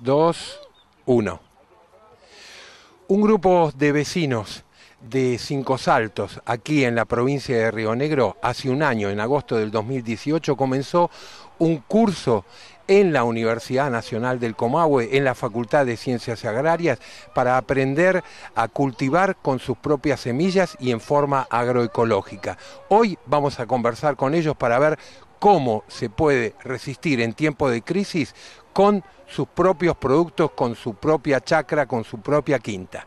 2, uno. Un grupo de vecinos de Cinco Saltos, aquí en la provincia de Río Negro, hace un año, en agosto del 2018, comenzó un curso en la Universidad Nacional del Comahue, en la Facultad de Ciencias Agrarias, para aprender a cultivar con sus propias semillas y en forma agroecológica. Hoy vamos a conversar con ellos para ver cómo se puede resistir en tiempo de crisis con sus propios productos, con su propia chacra, con su propia quinta.